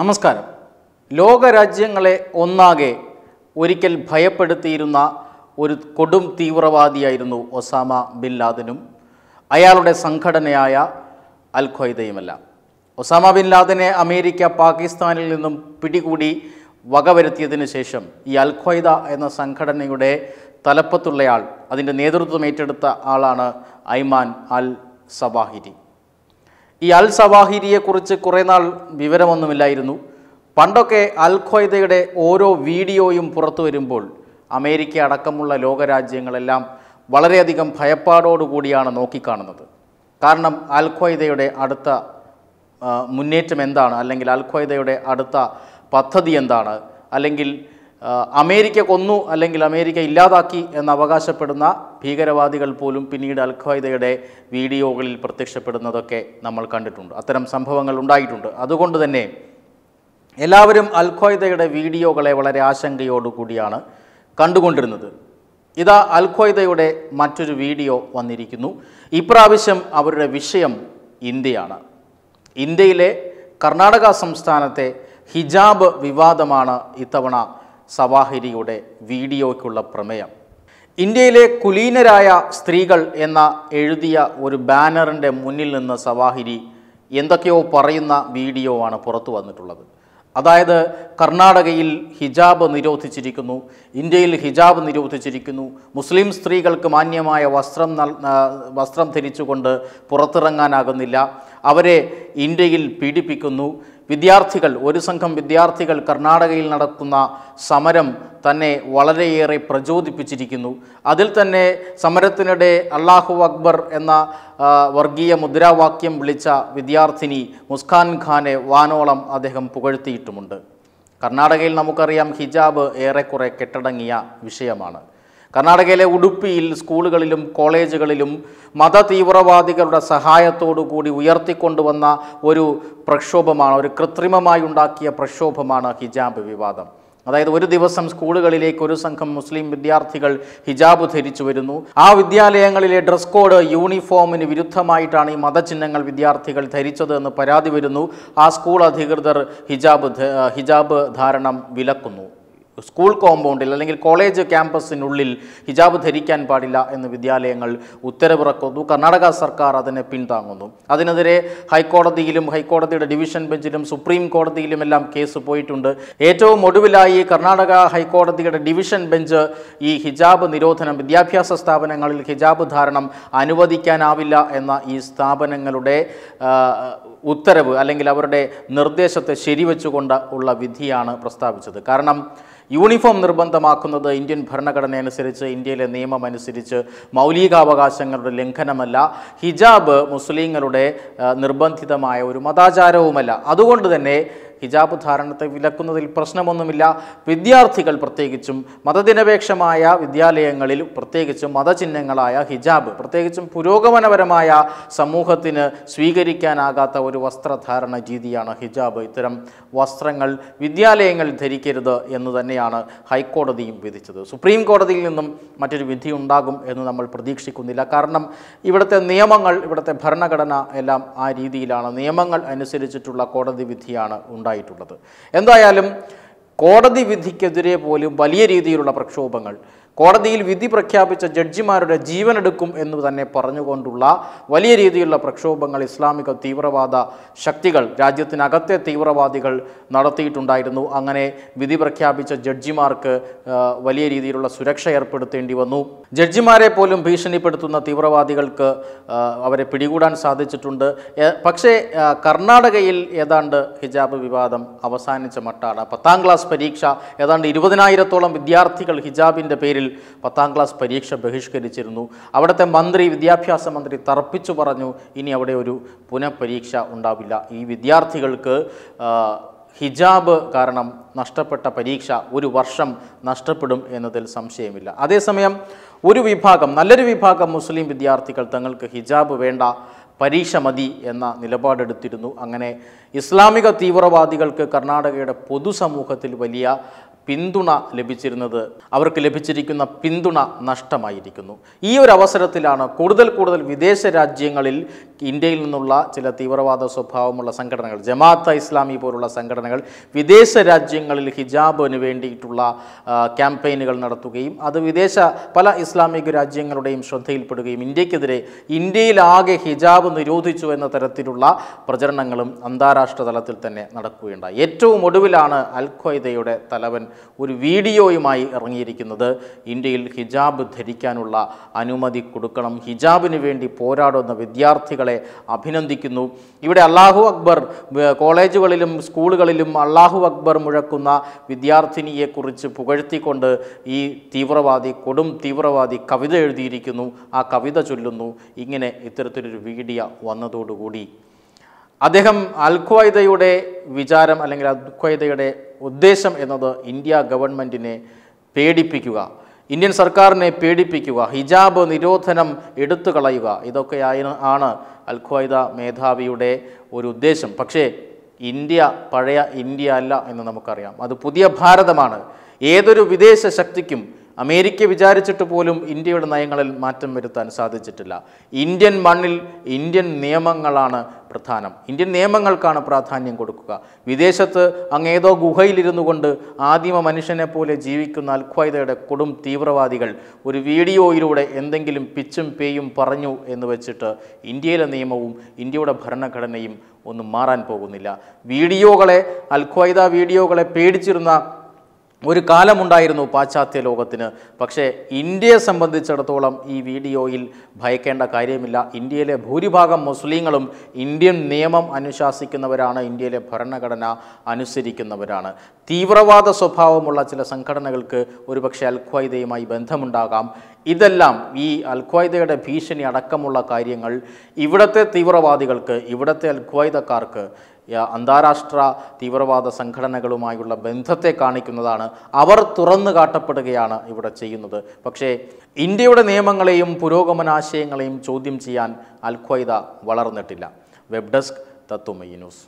നമസ്കാരം ലോകരാജ്യങ്ങളെ ഒന്നാകെ ഒരിക്കൽ ഭയപ്പെടുത്തിയിരുന്ന ഒരു കൊടും തീവ്രവാദിയായിരുന്നു ഒസാമ ബിൻ ലാദനും അയാളുടെ സംഘടനയായ അൽ ഖ്വയ്ദയുമെല്ലാം ഒസാമ ബിൻ ലാദനെ അമേരിക്ക പാകിസ്ഥാനിൽ നിന്നും പിടികൂടി വകവരുത്തിയതിന് ശേഷം ഈ അൽ ഖ്വയ്ദ എന്ന സംഘടനയുടെ തലപ്പത്തുള്ളയാൾ അതിൻ്റെ നേതൃത്വം ഏറ്റെടുത്ത ആളാണ് ഐമാൻ അൽ സബാഹിരി ഈ അൽ സവാഹിരിയെക്കുറിച്ച് കുറേ നാൾ വിവരമൊന്നുമില്ലായിരുന്നു പണ്ടൊക്കെ അൽ ഖ്വയ്ദയുടെ ഓരോ വീഡിയോയും പുറത്തു വരുമ്പോൾ അമേരിക്ക അടക്കമുള്ള ലോകരാജ്യങ്ങളെല്ലാം വളരെയധികം ഭയപ്പാടോടുകൂടിയാണ് നോക്കിക്കാണുന്നത് കാരണം അൽ ഖ്വയ്ദയുടെ അടുത്ത മുന്നേറ്റം എന്താണ് അല്ലെങ്കിൽ അൽ ഖ്വയ്ദയുടെ അടുത്ത പദ്ധതി എന്താണ് അല്ലെങ്കിൽ അമേരിക്ക കൊന്നു അല്ലെങ്കിൽ അമേരിക്ക ഇല്ലാതാക്കി എന്ന് അവകാശപ്പെടുന്ന ഭീകരവാദികൾ പോലും പിന്നീട് അൽ വീഡിയോകളിൽ പ്രത്യക്ഷപ്പെടുന്നതൊക്കെ നമ്മൾ കണ്ടിട്ടുണ്ട് അത്തരം സംഭവങ്ങൾ ഉണ്ടായിട്ടുണ്ട് അതുകൊണ്ട് തന്നെ എല്ലാവരും അൽ വീഡിയോകളെ വളരെ ആശങ്കയോടുകൂടിയാണ് കണ്ടുകൊണ്ടിരുന്നത് ഇതാ അൽ മറ്റൊരു വീഡിയോ വന്നിരിക്കുന്നു ഇപ്രാവശ്യം അവരുടെ വിഷയം ഇന്ത്യയാണ് ഇന്ത്യയിലെ കർണാടക സംസ്ഥാനത്തെ ഹിജാബ് വിവാദമാണ് ഇത്തവണ സവാഹിരിയുടെ വീഡിയോയ്ക്കുള്ള പ്രമേയം ഇന്ത്യയിലെ കുലീനരായ സ്ത്രീകൾ എന്ന എഴുതിയ ഒരു ബാനറിൻ്റെ മുന്നിൽ നിന്ന് സവാഹിരി എന്തൊക്കെയോ പറയുന്ന വീഡിയോ ആണ് പുറത്തു വന്നിട്ടുള്ളത് അതായത് കർണാടകയിൽ ഹിജാബ് നിരോധിച്ചിരിക്കുന്നു ഇന്ത്യയിൽ ഹിജാബ് നിരോധിച്ചിരിക്കുന്നു മുസ്ലിം സ്ത്രീകൾക്ക് മാന്യമായ വസ്ത്രം നൽ വസ്ത്രം ധരിച്ചുകൊണ്ട് പുറത്തിറങ്ങാനാകുന്നില്ല അവരെ ഇന്ത്യയിൽ പീഡിപ്പിക്കുന്നു വിദ്യാർത്ഥികൾ ഒരു സംഘം വിദ്യാർത്ഥികൾ കർണാടകയിൽ നടക്കുന്ന സമരം തന്നെ വളരെയേറെ പ്രചോദിപ്പിച്ചിരിക്കുന്നു അതിൽ തന്നെ സമരത്തിനിടെ അള്ളാഹു അക്ബർ എന്ന വർഗീയ മുദ്രാവാക്യം വിളിച്ച വിദ്യാർത്ഥിനി മുസ്കാൻ ഖാനെ വാനോളം അദ്ദേഹം പുകഴ്ത്തിയിട്ടുമുണ്ട് കർണാടകയിൽ നമുക്കറിയാം ഹിജാബ് ഏറെക്കുറെ കെട്ടടങ്ങിയ വിഷയമാണ് കർണാടകയിലെ ഉടുപ്പിയിൽ സ്കൂളുകളിലും കോളേജുകളിലും മത തീവ്രവാദികളുടെ സഹായത്തോടുകൂടി ഉയർത്തിക്കൊണ്ടുവന്ന ഒരു പ്രക്ഷോഭമാണ് ഒരു കൃത്രിമമായി ഉണ്ടാക്കിയ പ്രക്ഷോഭമാണ് ഹിജാബ് വിവാദം അതായത് ഒരു ദിവസം സ്കൂളുകളിലേക്ക് ഒരു സംഘം മുസ്ലിം വിദ്യാർത്ഥികൾ ഹിജാബ് ധരിച്ചു വരുന്നു ആ വിദ്യാലയങ്ങളിലെ ഡ്രസ് കോഡ് യൂണിഫോമിന് വിരുദ്ധമായിട്ടാണ് ഈ മതചിഹ്നങ്ങൾ വിദ്യാർത്ഥികൾ ധരിച്ചത് എന്ന് പരാതി വരുന്നു ആ സ്കൂൾ അധികൃതർ ഹിജാബ് ഹിജാബ് ധാരണം വിലക്കുന്നു സ്കൂൾ കോമ്പൗണ്ടിൽ അല്ലെങ്കിൽ കോളേജ് ക്യാമ്പസിനുള്ളിൽ ഹിജാബ് ധരിക്കാൻ പാടില്ല എന്ന് വിദ്യാലയങ്ങൾ ഉത്തരവിറക്കുന്നു കർണാടക സർക്കാർ അതിനെ പിന്താങ്ങുന്നു അതിനെതിരെ ഹൈക്കോടതിയിലും ഹൈക്കോടതിയുടെ ഡിവിഷൻ ബെഞ്ചിലും സുപ്രീം കോടതിയിലും എല്ലാം കേസ് പോയിട്ടുണ്ട് ഏറ്റവും ഒടുവിലായി കർണാടക ഹൈക്കോടതിയുടെ ഡിവിഷൻ ബെഞ്ച് ഈ ഹിജാബ് നിരോധനം വിദ്യാഭ്യാസ സ്ഥാപനങ്ങളിൽ ഹിജാബ് ധാരണം അനുവദിക്കാനാവില്ല എന്ന ഈ സ്ഥാപനങ്ങളുടെ ഉത്തരവ് അല്ലെങ്കിൽ അവരുടെ നിർദ്ദേശത്തെ ശരിവെച്ചുകൊണ്ട് ഉള്ള വിധിയാണ് പ്രസ്താവിച്ചത് കാരണം യൂണിഫോം നിർബന്ധമാക്കുന്നത് ഇന്ത്യൻ ഭരണഘടന അനുസരിച്ച് ഇന്ത്യയിലെ നിയമം അനുസരിച്ച് മൗലികാവകാശങ്ങളുടെ ലംഘനമല്ല ഹിജാബ് മുസ്ലിങ്ങളുടെ നിർബന്ധിതമായ ഒരു മതാചാരവുമല്ല അതുകൊണ്ട് തന്നെ ഹിജാബ് ധാരണത്തെ വിലക്കുന്നതിൽ പ്രശ്നമൊന്നുമില്ല വിദ്യാർത്ഥികൾ പ്രത്യേകിച്ചും മതദിനപേക്ഷമായ വിദ്യാലയങ്ങളിൽ പ്രത്യേകിച്ചും മതചിഹ്നങ്ങളായ ഹിജാബ് പ്രത്യേകിച്ചും പുരോഗമനപരമായ സമൂഹത്തിന് സ്വീകരിക്കാനാകാത്ത ഒരു വസ്ത്രധാരണ രീതിയാണ് ഹിജാബ് ഇത്തരം വസ്ത്രങ്ങൾ വിദ്യാലയങ്ങൾ ധരിക്കരുത് എന്ന് തന്നെയാണ് ഹൈക്കോടതിയും വിധിച്ചത് സുപ്രീം കോടതിയിൽ നിന്നും മറ്റൊരു വിധി ഉണ്ടാകും എന്ന് നമ്മൾ പ്രതീക്ഷിക്കുന്നില്ല കാരണം ഇവിടുത്തെ നിയമങ്ങൾ ഇവിടുത്തെ ഭരണഘടന എല്ലാം ആ രീതിയിലാണ് നിയമങ്ങൾ അനുസരിച്ചിട്ടുള്ള കോടതി വിധിയാണ് ഉണ്ടായത് ഉണ്ടായിട്ടുള്ളത് എന്തായാലും കോടതി വിധിക്കെതിരെ പോലും വലിയ രീതിയിലുള്ള പ്രക്ഷോഭങ്ങൾ കോടതിയിൽ വിധി പ്രഖ്യാപിച്ച ജഡ്ജിമാരുടെ ജീവനെടുക്കും എന്ന് തന്നെ പറഞ്ഞുകൊണ്ടുള്ള വലിയ രീതിയിലുള്ള പ്രക്ഷോഭങ്ങൾ ഇസ്ലാമിക തീവ്രവാദ ശക്തികൾ രാജ്യത്തിനകത്തെ തീവ്രവാദികൾ നടത്തിയിട്ടുണ്ടായിരുന്നു അങ്ങനെ വിധി പ്രഖ്യാപിച്ച ജഡ്ജിമാർക്ക് വലിയ രീതിയിലുള്ള സുരക്ഷ ഏർപ്പെടുത്തേണ്ടി വന്നു ജഡ്ജിമാരെ പോലും ഭീഷണിപ്പെടുത്തുന്ന തീവ്രവാദികൾക്ക് അവരെ പിടികൂടാൻ സാധിച്ചിട്ടുണ്ട് പക്ഷേ കർണാടകയിൽ ഏതാണ്ട് ഹിജാബ് വിവാദം അവസാനിച്ച മട്ടാണ് പത്താം ക്ലാസ് പരീക്ഷ ഏതാണ്ട് ഇരുപതിനായിരത്തോളം വിദ്യാർത്ഥികൾ ഹിജാബിൻ്റെ പേരിൽ പത്താം ക്ലാസ് പരീക്ഷ ബഹിഷ്കരിച്ചിരുന്നു അവിടുത്തെ മന്ത്രി വിദ്യാഭ്യാസ മന്ത്രി തർപ്പിച്ചു പറഞ്ഞു ഇനി അവിടെ ഒരു പുനഃപരീക്ഷ ഉണ്ടാവില്ല ഈ വിദ്യാർത്ഥികൾക്ക് ഹിജാബ് കാരണം നഷ്ടപ്പെട്ട പരീക്ഷ ഒരു വർഷം നഷ്ടപ്പെടും എന്നതിൽ സംശയമില്ല അതേസമയം ഒരു വിഭാഗം നല്ലൊരു വിഭാഗം മുസ്ലിം വിദ്യാർത്ഥികൾ തങ്ങൾക്ക് ഹിജാബ് വേണ്ട പരീക്ഷ മതി എന്ന നിലപാടെടുത്തിരുന്നു അങ്ങനെ ഇസ്ലാമിക തീവ്രവാദികൾക്ക് കർണാടകയുടെ പൊതുസമൂഹത്തിൽ വലിയ പിന്തുണ ലഭിച്ചിരുന്നത് അവർക്ക് ലഭിച്ചിരിക്കുന്ന പിന്തുണ നഷ്ടമായിരിക്കുന്നു ഈ ഒരു അവസരത്തിലാണ് കൂടുതൽ കൂടുതൽ വിദേശ രാജ്യങ്ങളിൽ ഇന്ത്യയിൽ നിന്നുള്ള ചില തീവ്രവാദ സ്വഭാവമുള്ള സംഘടനകൾ ജമാഅത്ത് ഇസ്ലാമി പോലുള്ള സംഘടനകൾ വിദേശ രാജ്യങ്ങളിൽ ഹിജാബിന് വേണ്ടിയിട്ടുള്ള ക്യാമ്പയിനുകൾ നടത്തുകയും അത് വിദേശ പല ഇസ്ലാമിക രാജ്യങ്ങളുടെയും ശ്രദ്ധയിൽപ്പെടുകയും ഇന്ത്യക്കെതിരെ ഇന്ത്യയിലാകെ ഹിജാബ് നിരോധിച്ചു എന്ന തരത്തിലുള്ള പ്രചരണങ്ങളും അന്താരാഷ്ട്ര തലത്തിൽ തന്നെ നടക്കുകയുണ്ടായി ഏറ്റവും ഒടുവിലാണ് അൽ തലവൻ ഒരു വീഡിയോയുമായി ഇറങ്ങിയിരിക്കുന്നത് ഇന്ത്യയിൽ ഹിജാബ് ധരിക്കാനുള്ള അനുമതി കൊടുക്കണം ഹിജാബിന് വേണ്ടി പോരാടുന്ന വിദ്യാർത്ഥികളെ അഭിനന്ദിക്കുന്നു ഇവിടെ അള്ളാഹു അക്ബർ കോളേജുകളിലും സ്കൂളുകളിലും അള്ളാഹു അക്ബർ മുഴക്കുന്ന വിദ്യാർത്ഥിനിയെക്കുറിച്ച് പുകഴ്ത്തിക്കൊണ്ട് ഈ തീവ്രവാദി കൊടും തീവ്രവാദി കവിത എഴുതിയിരിക്കുന്നു ആ കവിത ചൊല്ലുന്നു ഇങ്ങനെ ഇത്തരത്തിലൊരു വീഡിയോ വന്നതോടുകൂടി അദ്ദേഹം അൽഖ്വയ്ദയുടെ വിചാരം അല്ലെങ്കിൽ അൽഖ്വയ്ദയുടെ ഉദ്ദേശം എന്നത് ഇന്ത്യ ഗവൺമെൻറ്റിനെ പേടിപ്പിക്കുക ഇന്ത്യൻ സർക്കാരിനെ പേടിപ്പിക്കുക ഹിജാബ് നിരോധനം എടുത്തു കളയുക ഇതൊക്കെയായി ആണ് അൽഖ്വായ്ദ മേധാവിയുടെ ഒരു ഉദ്ദേശം പക്ഷേ ഇന്ത്യ പഴയ ഇന്ത്യ അല്ല എന്ന് നമുക്കറിയാം അത് പുതിയ ഭാരതമാണ് ഏതൊരു വിദേശ ശക്തിക്കും അമേരിക്ക വിചാരിച്ചിട്ട് പോലും ഇന്ത്യയുടെ നയങ്ങളിൽ മാറ്റം വരുത്താൻ സാധിച്ചിട്ടില്ല ഇന്ത്യൻ മണ്ണിൽ ഇന്ത്യൻ നിയമങ്ങളാണ് പ്രധാനം ഇന്ത്യൻ നിയമങ്ങൾക്കാണ് പ്രാധാന്യം കൊടുക്കുക വിദേശത്ത് അങ്ങേതോ ഗുഹയിലിരുന്നു കൊണ്ട് ആദിമ മനുഷ്യനെ പോലെ ജീവിക്കുന്ന അൽഖ്വയ്ദയുടെ കൊടും തീവ്രവാദികൾ ഒരു വീഡിയോയിലൂടെ എന്തെങ്കിലും പിച്ചും പേയും പറഞ്ഞു എന്ന് വെച്ചിട്ട് ഇന്ത്യയിലെ നിയമവും ഇന്ത്യയുടെ ഭരണഘടനയും ഒന്നും മാറാൻ പോകുന്നില്ല വീഡിയോകളെ അൽഖ്വയ്ദ വീഡിയോകളെ പേടിച്ചിരുന്ന ഒരു കാലമുണ്ടായിരുന്നു പാശ്ചാത്യ ലോകത്തിന് പക്ഷേ ഇന്ത്യയെ സംബന്ധിച്ചിടത്തോളം ഈ വീഡിയോയിൽ ഭയക്കേണ്ട കാര്യമില്ല ഇന്ത്യയിലെ ഭൂരിഭാഗം മുസ്ലിങ്ങളും ഇന്ത്യൻ നിയമം അനുശാസിക്കുന്നവരാണ് ഇന്ത്യയിലെ ഭരണഘടന അനുസരിക്കുന്നവരാണ് തീവ്രവാദ സ്വഭാവമുള്ള ചില സംഘടനകൾക്ക് ഒരുപക്ഷെ അൽഖ്വായ്ദയുമായി ബന്ധമുണ്ടാകാം ഇതെല്ലാം ഈ അൽഖ്വായ്ദയുടെ ഭീഷണി അടക്കമുള്ള കാര്യങ്ങൾ ഇവിടുത്തെ തീവ്രവാദികൾക്ക് ഇവിടുത്തെ അൽഖ്വായ്ദക്കാർക്ക് അന്താരാഷ്ട്ര തീവ്രവാദ സംഘടനകളുമായുള്ള ബന്ധത്തെ കാണിക്കുന്നതാണ് അവർ തുറന്നു കാട്ടപ്പെടുകയാണ് ഇവിടെ ചെയ്യുന്നത് പക്ഷേ ഇന്ത്യയുടെ നിയമങ്ങളെയും പുരോഗമനാശയങ്ങളെയും ചോദ്യം ചെയ്യാൻ അൽ ഖ്വയ്ദ വളർന്നിട്ടില്ല വെബ് ഡെസ്ക് തത്വമയി ന്യൂസ്